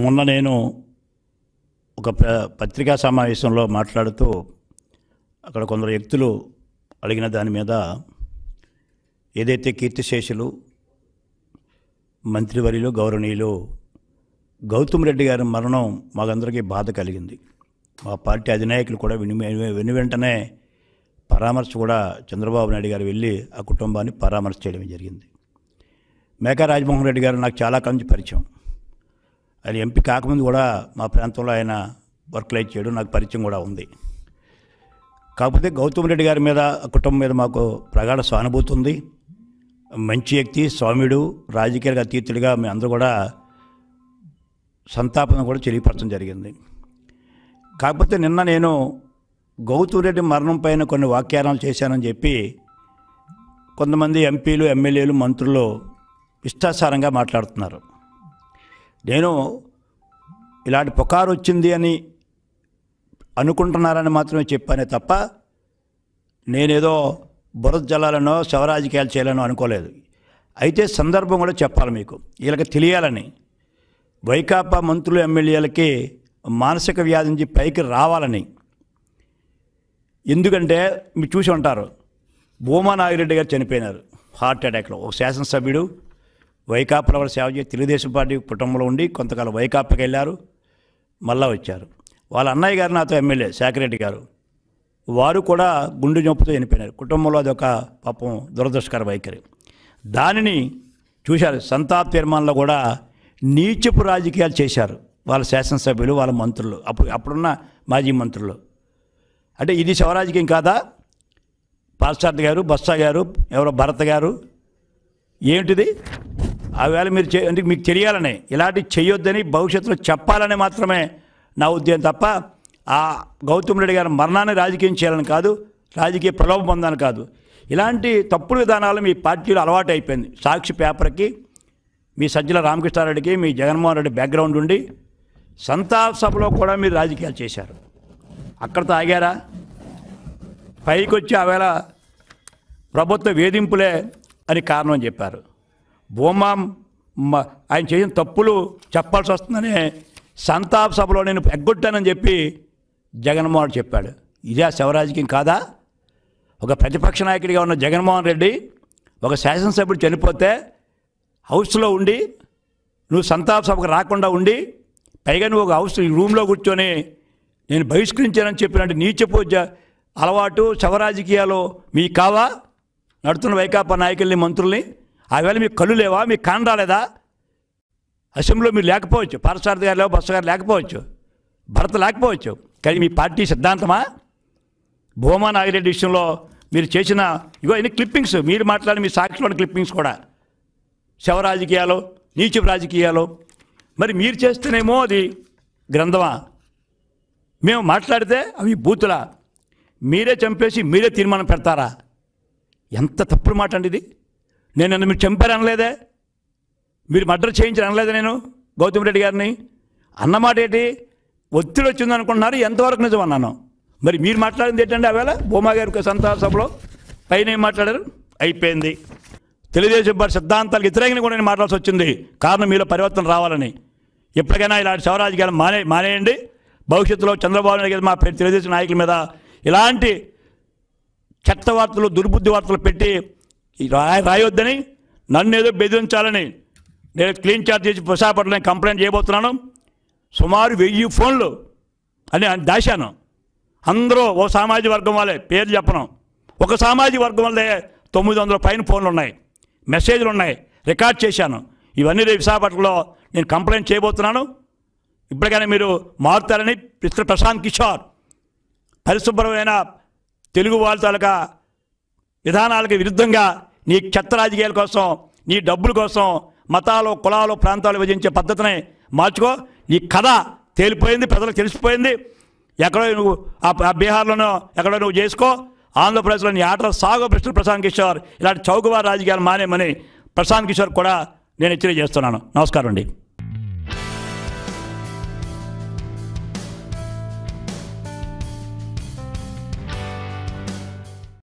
మొన్న నేను ఒక పత్రికా సమావేశంలో మాట్లాడుతూ అక్కడ కొందరు వ్యక్తులు అడిగిన దాని మీద ఏదైతే కీర్తిశేషులు మంత్రివర్యులు గౌరవనీయులు గౌతమ్ రెడ్డి గారి మరణం మాకందరికీ బాధ కలిగింది మా పార్టీ అధినాయకులు కూడా విని విని వెంటనే పరామర్శ కూడా చంద్రబాబు నాయుడు గారు వెళ్ళి ఆ కుటుంబాన్ని పరామర్శ చేయడం జరిగింది మేకా రాజమోహన్ రెడ్డి గారు నాకు చాలా కంచి పరిచయం ఆయన ఎంపీ కాకముందు కూడా మా ప్రాంతంలో ఆయన వర్క్ లైట్ చేయడం నాకు పరిచయం కూడా ఉంది కాకపోతే గౌతమ్ రెడ్డి గారి మీద కుటుంబం మీద మాకు ప్రగాఢ సానుభూతి ఉంది మంచి వ్యక్తి స్వామ్యుడు రాజకీయ అతీతుడిగా మేము అందరూ కూడా సంతాపం కూడా తెలియపరచడం జరిగింది కాకపోతే నిన్న నేను గౌతమ్ రెడ్డి మరణం పైన కొన్ని వ్యాఖ్యానాలు చేశానని చెప్పి కొంతమంది ఎంపీలు ఎమ్మెల్యేలు మంత్రులు ఇష్టాసారంగా మాట్లాడుతున్నారు నేను ఇలాంటి పుకారు వచ్చింది అని అనుకుంటున్నారని మాత్రమే చెప్పానే తప్ప నేనేదో బురద జలాలనో శవరాజకీయాలు చేయాలనో అనుకోలేదు అయితే సందర్భం కూడా చెప్పాలి మీకు వీళ్ళకి తెలియాలని వైకాపా మంత్రులు ఎమ్మెల్యేలకి మానసిక వ్యాధి నుంచి పైకి రావాలని ఎందుకంటే మీరు చూసి ఉంటారు భూమా నాగిరెడ్డి గారు చనిపోయినారు హార్ట్ అటాక్లో ఒక శాసనసభ్యుడు వైకాపాలో వారు సేవ చేసి తెలుగుదేశం పార్టీ కుటుంబంలో ఉండి కొంతకాలం వైకాపాకి వెళ్ళారు మళ్ళా వచ్చారు వాళ్ళ అన్నయ్య గారు నాతో ఎమ్మెల్యే శాఖరెడ్డి గారు వారు కూడా గుండు జంపుతో చనిపోయినారు కుటుంబంలో అదొక పాపం దురదృష్టకర వైఖరి దానిని చూశారు సంతాప్ తీర్మానంలో కూడా నీచపు రాజకీయాలు చేశారు వాళ్ళ శాసనసభ్యులు వాళ్ళ మంత్రులు అప్పుడు అప్పుడున్న మాజీ మంత్రులు అంటే ఇది శివరాజకీయం కాదా పాస్టార్డ్ గారు బస్సా గారు ఎవరో భరత్ గారు ఏమిటిది ఆవేళ మీరు అందుకు మీకు తెలియాలని ఇలాంటివి చేయొద్దని భవిష్యత్తులో చెప్పాలని మాత్రమే నా ఉద్దేశం తప్ప ఆ గౌతమ్ రెడ్డి గారి మరణాన్ని రాజకీయం చేయాలని కాదు రాజకీయ ప్రలోభం పొందాలని కాదు ఇలాంటి తప్పుడు విధానాలు మీ పార్టీలో అలవాటు అయిపోయింది సాక్షి పేపర్కి మీ సజ్జల రామకృష్ణారెడ్డికి మీ జగన్మోహన్ రెడ్డి బ్యాక్గ్రౌండ్ ఉండి సంతాప సభలో కూడా మీరు రాజకీయాలు చేశారు అక్కడితో ఆగారా పైకి వచ్చి ఆవేళ ప్రభుత్వ వేధింపులే అని కారణం చెప్పారు భూమా ఆయన చేసిన తప్పులు చెప్పాల్సి వస్తుందని సంతాప సభలో నేను ఎగ్గొట్టానని చెప్పి జగన్మోహన్ చెప్పాడు ఇదే శివరాజకీయం కాదా ఒక ప్రతిపక్ష నాయకుడిగా ఉన్న జగన్మోహన్ రెడ్డి ఒక శాసనసభ్యుడు చనిపోతే హౌస్లో ఉండి నువ్వు సంతాప సభకు రాకుండా ఉండి పైగా నువ్వు ఒక హౌస్ రూమ్లో కూర్చొని నేను బహిష్కరించానని చెప్పినట్టు నీచపు అలవాటు శవరాజకీయాలు మీ కావా నడుతున్న వైకాపా నాయకుల్ని మంత్రుల్ని ఆవేళ మీకు కళ్ళు లేవా మీకు కాన్ రాలేదా అసెంబ్లీలో మీరు లేకపోవచ్చు పారసారథి గారు లేవు బస్సు గారు లేకపోవచ్చు భర్త లేకపోవచ్చు కానీ మీ పార్టీ సిద్ధాంతమా భూమా నాగిరెడ్డి విషయంలో మీరు చేసిన ఇవో ఎన్ని క్లిప్పింగ్స్ మీరు మాట్లాడిన మీ సాక్షిలోని క్లిప్పింగ్స్ కూడా శవ రాజకీయాలు నీచు రాజకీయాలు మరి మీరు చేస్తేనేమో అది గ్రంథమా మేము మాట్లాడితే అవి బూతులా మీరే చంపేసి మీరే తీర్మానం పెడతారా ఎంత తప్పుడు మాట అండి ఇది నేను నన్ను మీరు చంపారు అనలేదే మీరు మర్డర్ చేయించారు అనలేదే నేను గౌతమ్ రెడ్డి గారిని అన్నమాట ఏంటి ఒత్తిడి వచ్చింది అనుకుంటున్నారు ఎంతవరకు నిజం అన్నాను మరి మీరు మాట్లాడింది ఏంటంటే ఆవేళ భూమా గారి సంతాన సభలో పైన ఏం మాట్లాడారు అయిపోయింది తెలుగుదేశం పార్టీ సిద్ధాంతాలకు వ్యతిరేకంగా కూడా నేను మాట్లాడాల్సి వచ్చింది కారణం మీలో పరివర్తన రావాలని ఎప్పటికైనా ఇలాంటి గారు మానే మానేయండి భవిష్యత్తులో చంద్రబాబు నాయుడు గారు మా తెలుగుదేశం నాయకుల మీద ఇలాంటి చెత్త వార్తలు దుర్బుద్ధి వార్తలు పెట్టి రాయ రాయొద్దని నన్ను ఏదో బెదిరించాలని నేను క్లీన్ చార్జ్ చేసి విశాఖపట్నం కంప్లైంట్ చేయబోతున్నాను సుమారు వెయ్యి ఫోన్లు అని దాశాను అందరూ ఓ సామాజిక వర్గం వాళ్ళే పేరు చెప్పను ఒక సామాజిక వర్గం వల్లే తొమ్మిది వందల పైన ఫోన్లు ఉన్నాయి మెసేజ్లు ఉన్నాయి రికార్డ్ చేశాను ఇవన్నీ రేపు విశాఖపట్నంలో నేను కంప్లైంట్ చేయబోతున్నాను ఇప్పటికైనా మీరు మారుతారని మిస్టర్ ప్రశాంత్ కిషోర్ పరిశుభ్రమైన తెలుగు వాళ్ళ తాలూకా విధానాలకు విరుద్ధంగా నీ చెత్త రాజకీయాల కోసం నీ డబ్బుల కోసం మతాలు కులాలు ప్రాంతాలు విభజించే పద్ధతిని మార్చుకో నీ కథ తేలిపోయింది ప్రజలకు తెలిసిపోయింది ఎక్కడో నువ్వు ఆ బీహార్లోనో ఎక్కడో నువ్వు చేసుకో ఆంధ్రప్రదేశ్లో నీ ఆటలు సాగు ప్రశ్నలు ప్రశాంత్ కిషోర్ ఇలాంటి చౌకబార్ రాజకీయాలు మానేమని ప్రశాంత్ కిషోర్ కూడా నేను హెచ్చరిక చేస్తున్నాను నమస్కారం అండి